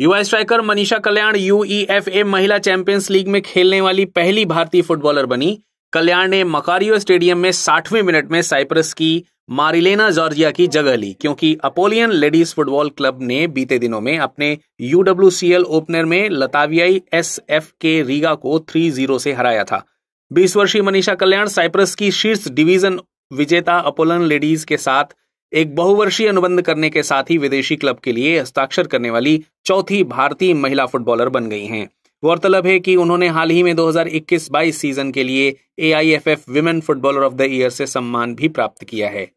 युवा striker Manisha Kalyan UEFA महिला champions league में खेलने वाली पहली भारतीय फुटबॉलर बनी कल्याण ने मकारियो स्टेडियम में साठवें मिनट में साइप्रस की मारिलेना जॉर्जिया की जगह ली क्योंकि अपोलियन लेडीज फुटबॉल क्लब ने बीते दिनों में अपने यूडब्ल्यू ओपनर में लतावियाई एफ के रीगा को थ्री जीरो से हराया था बीस वर्षीय मनीषा कल्याण साइप्रस की शीर्ष डिवीजन विजेता अपोलन लेडीज के साथ एक बहुवर्षीय अनुबंध करने के साथ ही विदेशी क्लब के लिए हस्ताक्षर करने वाली चौथी भारतीय महिला फुटबॉलर बन गई हैं गौरतलब है कि उन्होंने हाल ही में 2021-22 सीजन के लिए A I F F women footballer of the year से सम्मान भी प्राप्त किया है